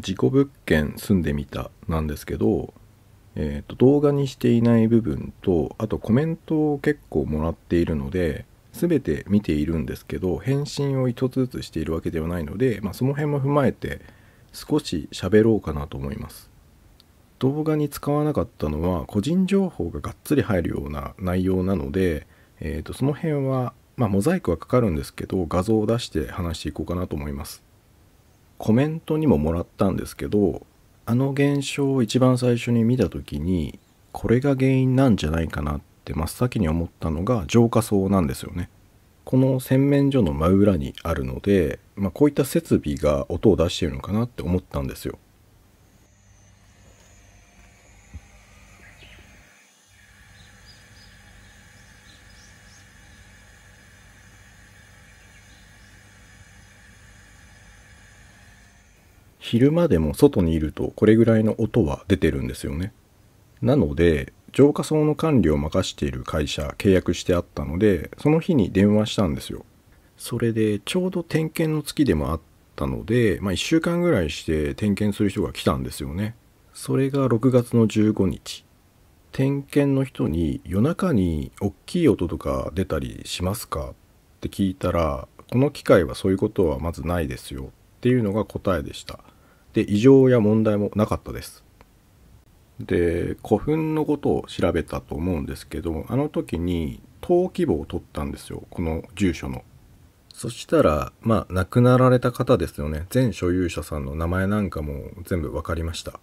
事故物件住んでみたなんですけど、えーと、動画にしていない部分とあとコメントを結構もらっているので全て見ているんですけど返信を一つずつしているわけではないので、まあ、その辺も踏まえて少し喋ろうかなと思います動画に使わなかったのは個人情報ががっつり入るような内容なので、えーと、とその辺は、まあ、モザイクはかかるんですけど画像を出して話していこうかなと思いますコメントにももらったんですけどあの現象を一番最初に見た時にこれが原因なんじゃないかなって真っ先に思ったのが浄化槽なんですよね。この洗面所の真裏にあるので、まあ、こういった設備が音を出しているのかなって思ったんですよ。昼間でも外にいるとこれぐらいの音は出てるんですよね。なので浄化槽の管理を任している会社契約してあったのでその日に電話したんですよ。それでちょうど点検の月でもあったので、まあ、1週間ぐらいして点検する人が来たんですよね。それが6月の15日。点検の人に夜中に大きい音とか出たりしますかって聞いたらこの機械はそういうことはまずないですよっていうのが答えでしたで異常や問題もなかったですで古墳のことを調べたと思うんですけどあの時に登記簿を取ったんですよこの住所のそしたらまあ亡くなられた方ですよね全所有者さんの名前なんかも全部分かりました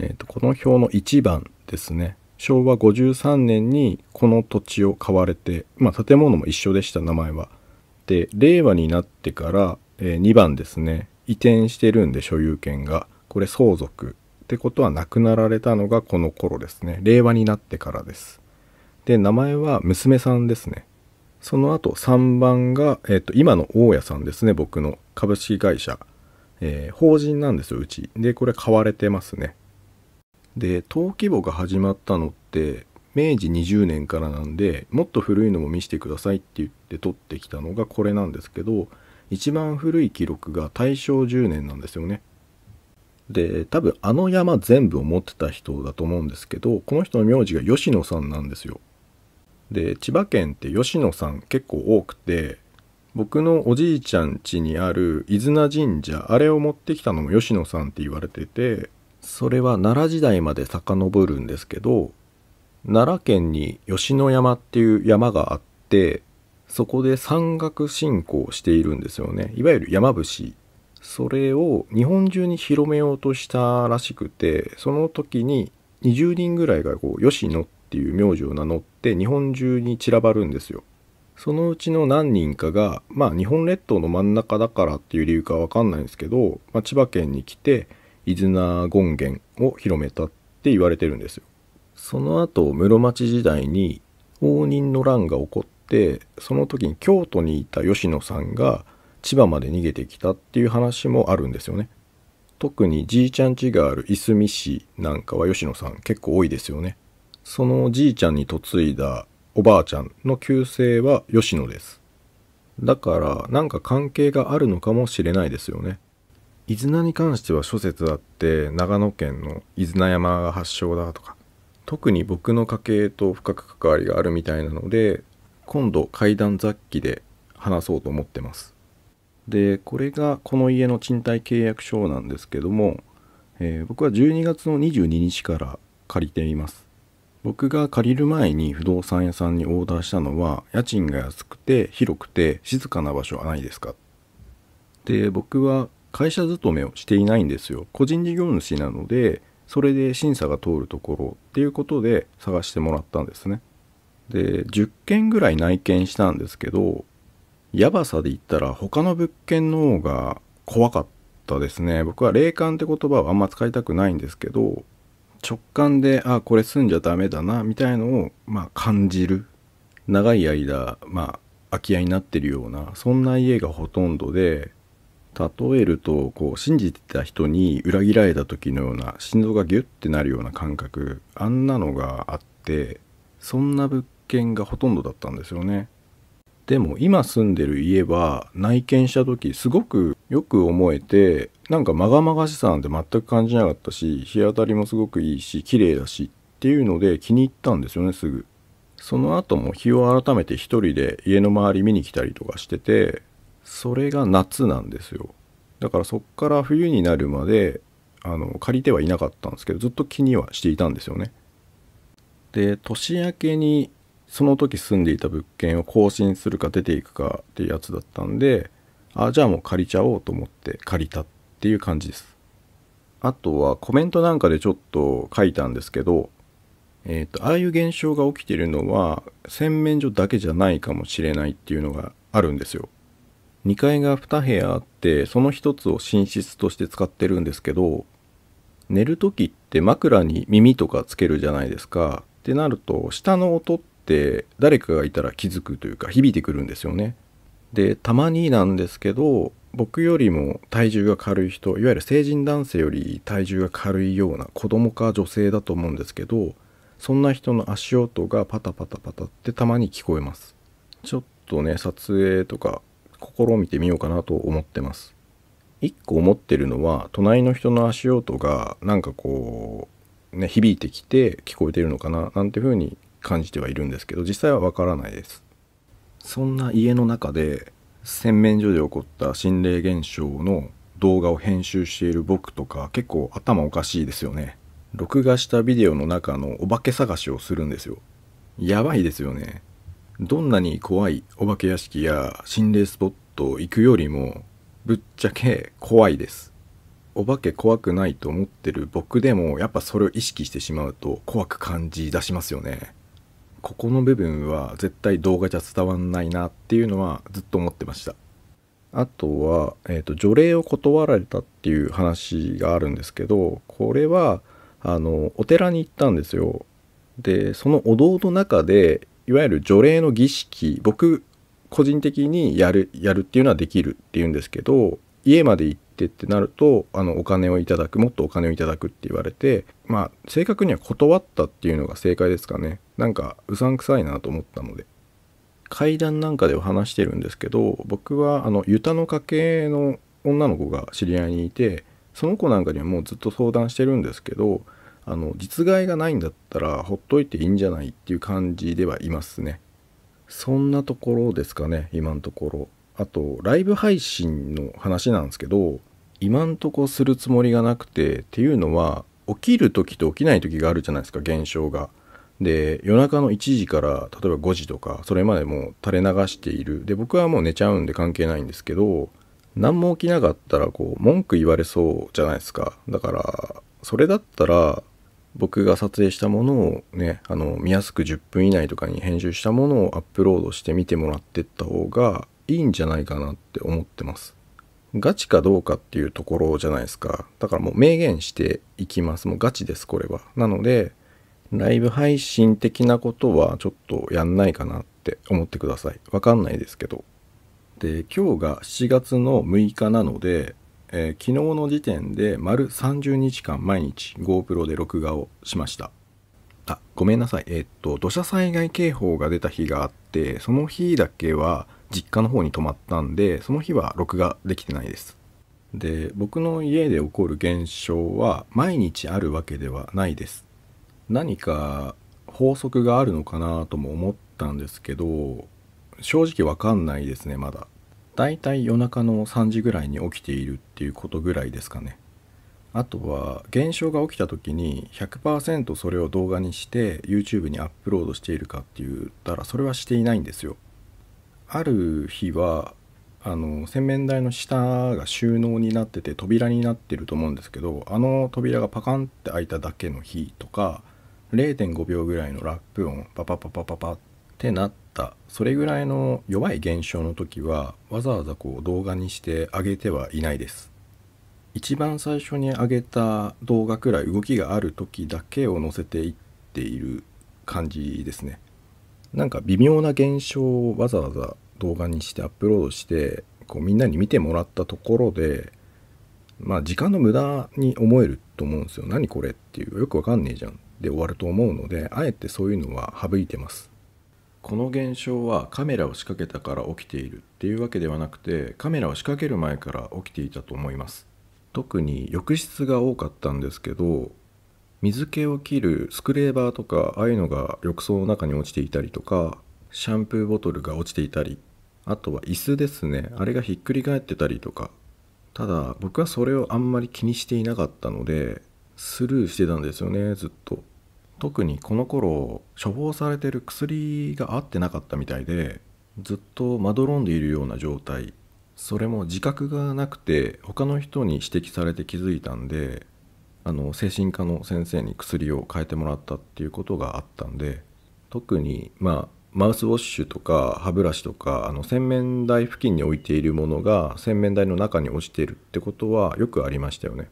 えーと、この表の1番ですね昭和53年にこの土地を買われて、まあ、建物も一緒でした名前はで令和になってから、えー、2番ですね移転してるんで所有権がこれ相続ってことは亡くなられたのがこの頃ですね令和になってからですで名前は娘さんですねその後3番が、えっと、今の大家さんですね僕の株式会社、えー、法人なんですようちでこれ買われてますねで登記簿が始まったのって明治20年からなんでもっと古いのも見せてくださいって言って取ってきたのがこれなんですけど一番古い記録が大正10年なんですよね。で多分あの山全部を持ってた人だと思うんですけどこの人の名字が吉野さんなんですよ。で千葉県って吉野さん結構多くて僕のおじいちゃん家にある伊豆名神社あれを持ってきたのも吉野さんって言われててそれは奈良時代まで遡るんですけど奈良県に吉野山っていう山があってそこで山岳信仰しているんですよねいわゆる山伏それを日本中に広めようとしたらしくてその時に20人ぐらいがこう吉野っていう名字を名乗って日本中に散らばるんですよそのうちの何人かがまあ日本列島の真ん中だからっていう理由かわかんないんですけど、まあ、千葉県に来て伊豆名権現を広めたって言われてるんですよその後室町時代に応仁の乱が起こってってその時に京都にいた吉野さんが千葉まで逃げてきたっていう話もあるんですよね。特にじいちゃん家があるいすみ市なんかは吉野さん結構多いですよね。そのじいちゃんに嫁いだおばあちゃんの旧姓は吉野です。だからなんか関係があるのかもしれないですよね。伊豆名に関しては諸説あって長野県の伊豆名山が発祥だとか特に僕の家系と深く関わりがあるみたいなので今度階段雑記で話そうと思ってます。でこれがこの家の賃貸契約書なんですけども、えー、僕は12月の22日から借りています僕が借りる前に不動産屋さんにオーダーしたのは家賃が安くて広くて静かな場所はないですかで僕は会社勤めをしていないんですよ個人事業主なのでそれで審査が通るところっていうことで探してもらったんですねで10件ぐらい内見したんですけどやばさで言ったら他の物件の方が怖かったですね僕は霊感って言葉はあんま使いたくないんですけど直感であこれ住んじゃダメだなみたいのを、まあ、感じる長い間、まあ、空き家になってるようなそんな家がほとんどで例えるとこう信じてた人に裏切られた時のような心臓がギュッてなるような感覚あんなのがあってそんな物見がほとんどだったんですよねでも今住んでる家は内見した時すごくよく思えてなんかまがまがしさなんて全く感じなかったし日当たりもすごくいいし綺麗だしっていうので気に入ったんですよねすぐその後も日を改めて一人で家の周り見に来たりとかしててそれが夏なんですよだからそっから冬になるまであの借りてはいなかったんですけどずっと気にはしていたんですよねで年明けにその時住んでいた物件を更新するか出ていくかっていうやつだったんであじゃあもう借りちゃおうと思って借りたっていう感じですあとはコメントなんかでちょっと書いたんですけどえっ、ー、とああいう現象が起きてるのは洗面所だけじゃないかもしれないっていうのがあるんですよ2階が2部屋あってその1つを寝室として使ってるんですけど寝る時って枕に耳とかつけるじゃないですかってなると下の音ってって誰かがいたら気づくというか響いてくるんですよね。でたまになんですけど僕よりも体重が軽い人いわゆる成人男性より体重が軽いような子供か女性だと思うんですけどそんな人の足音がパタパタパタってたまに聞こえますちょっとね撮影とか試みてみようかなと思ってます一個思ってるのは隣の人の足音がなんかこうね響いてきて聞こえてるのかななんていう風に感じてはいるんですけど実際はわからないですそんな家の中で洗面所で起こった心霊現象の動画を編集している僕とか結構頭おかしいですよね録画したビデオの中のお化け探しをするんですよやばいですよねどんなに怖いお化け屋敷や心霊スポット行くよりもぶっちゃけ怖いですお化け怖くないと思ってる僕でもやっぱそれを意識してしまうと怖く感じ出しますよねここの部分は絶対動画じゃ伝わんないなっていうのはずっと思ってましたあとは、えーと、除霊を断られたっていう話があるんですけどこれはあのお寺に行ったんですよでそのお堂の中でいわゆる除霊の儀式僕個人的にやるやるっていうのはできるっていうんですけど家まで行ってってなるとあのお金をいただくもっとお金をいただくって言われてまあ正確には断ったっていうのが正解ですかねなんかうさんくさいなと思ったので階段なんかでは話してるんですけど僕はあのユタの家系の女の子が知り合いにいてその子なんかにはもうずっと相談してるんですけどあの実害がないんだったらほっといていいんじゃないっていう感じではいますねそんなところですかね今のところあとライブ配信の話なんですけど今んとこするつもりがなくてっていうのは起きる時と起きない時があるじゃないですか現象がで夜中の1時から例えば5時とかそれまでもう垂れ流しているで僕はもう寝ちゃうんで関係ないんですけど何も起きなかったらこう文句言われそうじゃないですかだからそれだったら僕が撮影したものをねあの見やすく10分以内とかに編集したものをアップロードして見てもらってった方がいいんじゃないかなって思ってますガチかどうかっていうところじゃないですかだからもう明言していきますもうガチですこれはなのでライブ配信的なことはちょっとやんないかなって思ってください。わかんないですけど。で、今日が7月の6日なので、えー、昨日の時点で丸30日間毎日 GoPro で録画をしました。あ、ごめんなさい。えー、っと、土砂災害警報が出た日があって、その日だけは実家の方に泊まったんで、その日は録画できてないです。で、僕の家で起こる現象は毎日あるわけではないです。何か法則があるのかなとも思ったんですけど正直わかんないですねまだだいたい夜中の3時ぐらいに起きているっていうことぐらいですかねあとは現象が起きた時に100%それを動画にして YouTube にアップロードしているかって言ったらそれはしていないんですよある日はあの洗面台の下が収納になってて扉になってると思うんですけどあの扉がパカンって開いただけの日とか0.5秒ぐらいのラップ音パパパパパパってなったそれぐらいの弱い現象の時はわざわざこう動画にしてあげてはいないです一番最初に上げた動画くらい動きがある時だけを載せていっている感じですねなんか微妙な現象をわざわざ動画にしてアップロードしてこうみんなに見てもらったところでまあ時間の無駄に思えると思うんですよ何これっていうよくわかんねえじゃんで終わると思うのであえてそういうのは省いてますこの現象はカメラを仕掛けたから起きているっていうわけではなくてカメラを仕掛ける前から起きていたと思います特に浴室が多かったんですけど水気を切るスクレーバーとかああいうのが浴槽の中に落ちていたりとかシャンプーボトルが落ちていたりあとは椅子ですねあれがひっくり返ってたりとかただ僕はそれをあんまり気にしていなかったのでスルーしてたんですよねずっと特にこの頃処方されてる薬が合ってなかったみたいでずっとまどろんでいるような状態それも自覚がなくて他の人に指摘されて気づいたんであの精神科の先生に薬を変えてもらったっていうことがあったんで特にまあマウスウォッシュとか歯ブラシとかあの洗面台付近に置いているものが洗面台の中に落ちているってことはよくありましたよね。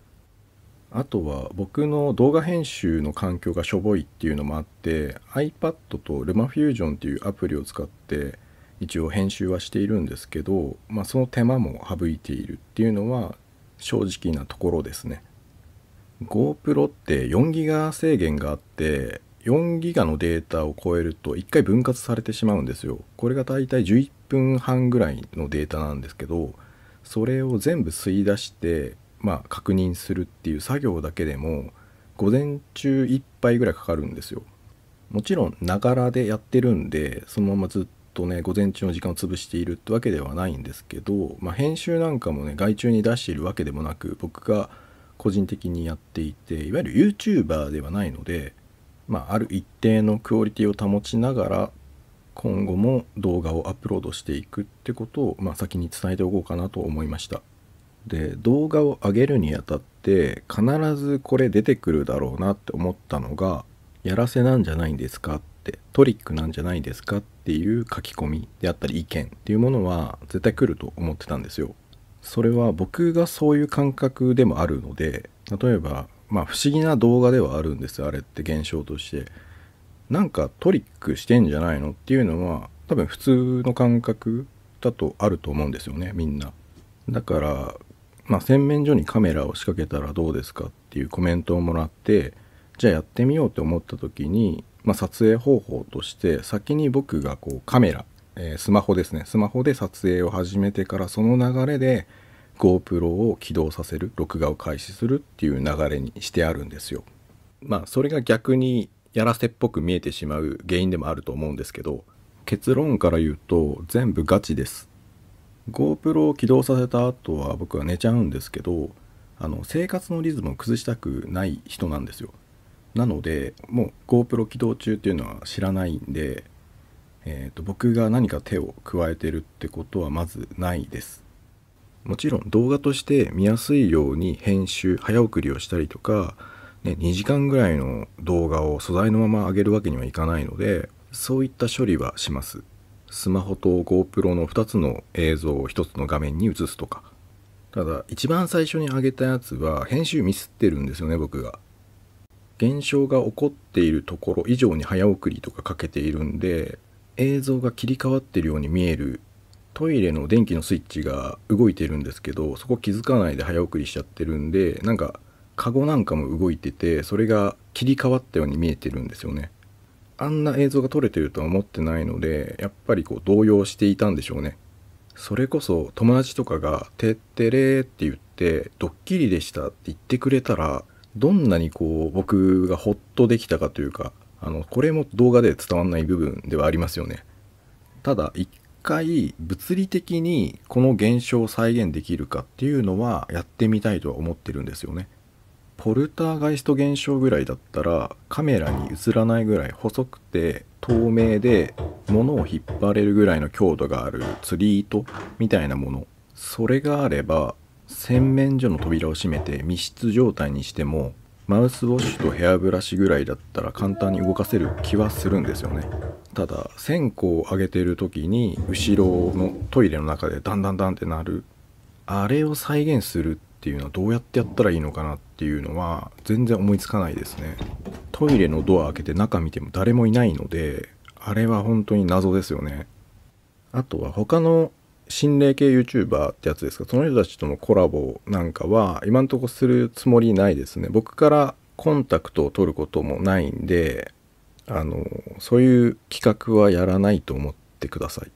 あとは僕の動画編集の環境がしょぼいっていうのもあって iPad と LumaFusion っていうアプリを使って一応編集はしているんですけど、まあ、その手間も省いているっていうのは正直なところですね GoPro って4ギガ制限があって4ギガのデータを超えると1回分割されてしまうんですよこれが大体11分半ぐらいのデータなんですけどそれを全部吸い出してまあ、確認するっていう作業だけでも午前中いっぱいぐらいかかるんですよもちろんながらでやってるんでそのままずっとね午前中の時間を潰しているってわけではないんですけど、まあ、編集なんかもね外注に出しているわけでもなく僕が個人的にやっていていわゆる YouTuber ではないので、まあ、ある一定のクオリティを保ちながら今後も動画をアップロードしていくってことを、まあ、先に伝えておこうかなと思いました。で動画を上げるにあたって必ずこれ出てくるだろうなって思ったのが「やらせなんじゃないんですか?」って「トリックなんじゃないですか?」っていう書き込みであったり意見っていうものは絶対来ると思ってたんですよ。それは僕がそういう感覚でもあるので例えばまあ不思議な動画ではあるんですあれって現象として。なんかトリックしてんじゃないのっていうのは多分普通の感覚だとあると思うんですよねみんな。だからまあ、洗面所にカメラを仕掛けたらどうですかっていうコメントをもらってじゃあやってみようと思った時に、まあ、撮影方法として先に僕がこうカメラ、えー、スマホですねスマホで撮影を始めてからその流れで GoPro を起動させる録画を開始するっていう流れにしてあるんですよ。まあそれが逆にやらせっぽく見えてしまう原因でもあると思うんですけど結論から言うと全部ガチです GoPro を起動させた後は僕は寝ちゃうんですけどあの生活のリズムを崩したくない人なんですよなのでもう GoPro 起動中っていうのは知らないんで、えー、と僕が何か手を加えてるってことはまずないですもちろん動画として見やすいように編集早送りをしたりとか、ね、2時間ぐらいの動画を素材のまま上げるわけにはいかないのでそういった処理はしますスマホと GoPro の2つの映像を1つの画面に映すとかただ一番最初に上げたやつは編集ミスってるんですよね僕が現象が起こっているところ以上に早送りとかかけているんで映像が切り替わってるように見えるトイレの電気のスイッチが動いてるんですけどそこ気づかないで早送りしちゃってるんでなんかカゴなんかも動いててそれが切り替わったように見えてるんですよねあんな映像が撮れてるとは思ってないのでやっぱりこう動揺していたんでしょうねそれこそ友達とかが「てってれ」って言って「ドッキリでした」って言ってくれたらどんなにこう僕がホッとできたかというかあのこれも動画で伝わんない部分ではありますよねただ一回物理的にこの現象を再現できるかっていうのはやってみたいとは思ってるんですよねポルターガイスト現象ぐらいだったらカメラに映らないぐらい細くて透明で物を引っ張れるぐらいの強度がある釣り糸みたいなものそれがあれば洗面所の扉を閉めて密室状態にしてもマウスウォッシュとヘアブラシぐらいだったら簡単に動かせる気はするんですよねただ線香を上げてる時に後ろのトイレの中でダンダンダンってなるあれを再現するっていうのはどうやってやったらいいのかなっていうのは全然思いつかないですねトイレのドア開けて中見ても誰もいないのであれは本当に謎ですよねあとは他の心霊系 YouTuber ってやつですかその人たちとのコラボなんかは今んとこするつもりないですね僕からコンタクトを取ることもないんであのそういう企画はやらないと思ってください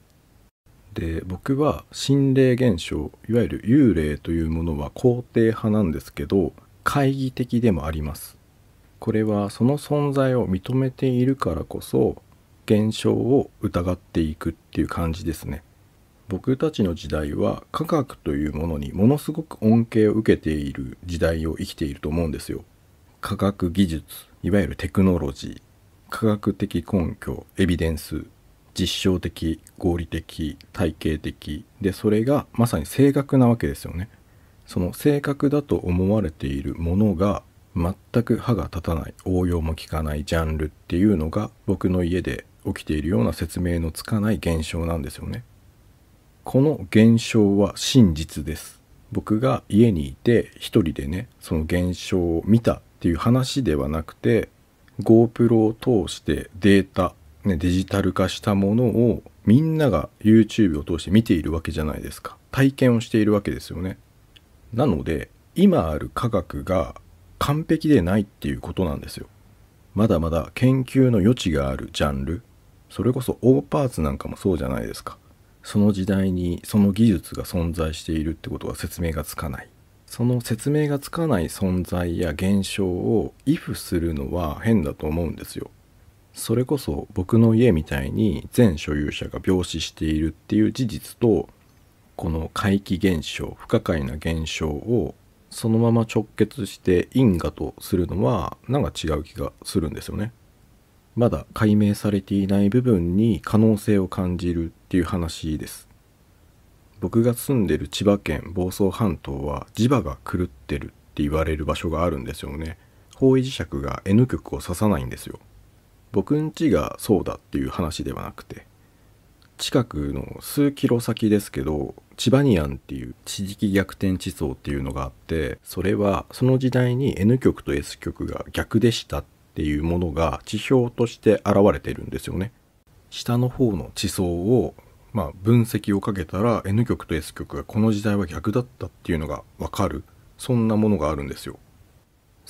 で僕は心霊現象いわゆる幽霊というものは肯定派なんですけど懐疑的でもありますこれはその存在を認めているからこそ現象を疑っていくっていう感じですね僕たちの時代は科学というものにものすごく恩恵を受けている時代を生きていると思うんですよ科学技術いわゆるテクノロジー科学的根拠エビデンス実証的合理的体系的でそれがまさに正確なわけですよね。その正確だと思われているものが全く歯が立たない応用も効かないジャンルっていうのが僕の家で起きているような説明のつかない現象なんですよね。この現象は真実です。僕が家にいて一人でねその現象を見たっていう話ではなくて GoPro を通してデータね、デジタル化したものをみんなが YouTube を通して見ているわけじゃないですか体験をしているわけですよねなので今ある科学が完璧でないっていうことなんですよまだまだ研究の余地があるジャンルそれこそオーパーツなんかもそうじゃないですかその時代にその技術が存在しているってことは説明がつかないその説明がつかない存在や現象を if するのは変だと思うんですよそれこそ僕の家みたいに全所有者が病死しているっていう事実とこの怪奇現象不可解な現象をそのまま直結して因果とするのはなんか違う気がするんですよね。まだ解明されていない部分に可能性を感じるっていう話です。僕が住んでる千葉県房総半島は磁場が狂ってるって言われる場所があるんですよね。方位磁石が N 極を指さないんですよ。僕ん家がそうだっていう話ではなくて近くの数キロ先ですけどチバニアンっていう地磁気逆転地層っていうのがあってそれはその時代に N 極と S 極が逆でしたっていうものが地表として現れてるんですよね。下の方の地層をまあ、分析をかけたら N 極と S 極がこの時代は逆だったっていうのがわかるそんなものがあるんですよ。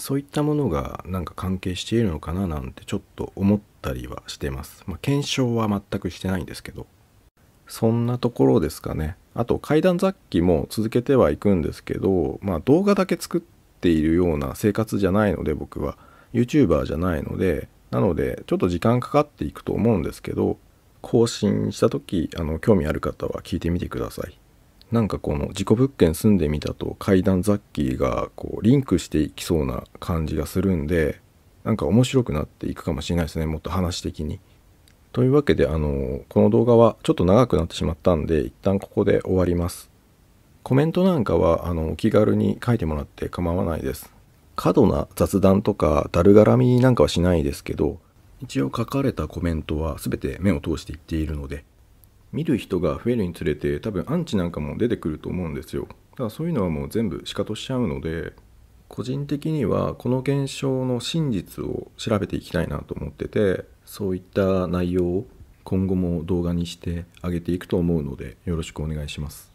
そういったものがなんか関係しているのかななんてちょっと思ったりはしてます。まあ、検証は全くしてないんですけど。そんなところですかね。あと階段雑記も続けてはいくんですけど、まあ、動画だけ作っているような生活じゃないので僕は YouTuber じゃないので、なのでちょっと時間かかっていくと思うんですけど、更新した時あの興味ある方は聞いてみてください。なんかこの事故物件住んでみたと階段雑記がこうリンクしていきそうな感じがするんでなんか面白くなっていくかもしれないですねもっと話的に。というわけであのこの動画はちょっと長くなってしまったんで一旦ここで終わります。コメントなんかはあのお気軽に書いてもらって構わないです。過度な雑談とかだるがらみなんかはしないですけど一応書かれたコメントは全て目を通して言っているので見る人が増えるにつれて多分アンチなんかも出てくると思うんですよだからそういうのはもう全部シカとしちゃうので個人的にはこの現象の真実を調べていきたいなと思っててそういった内容を今後も動画にしてあげていくと思うのでよろしくお願いします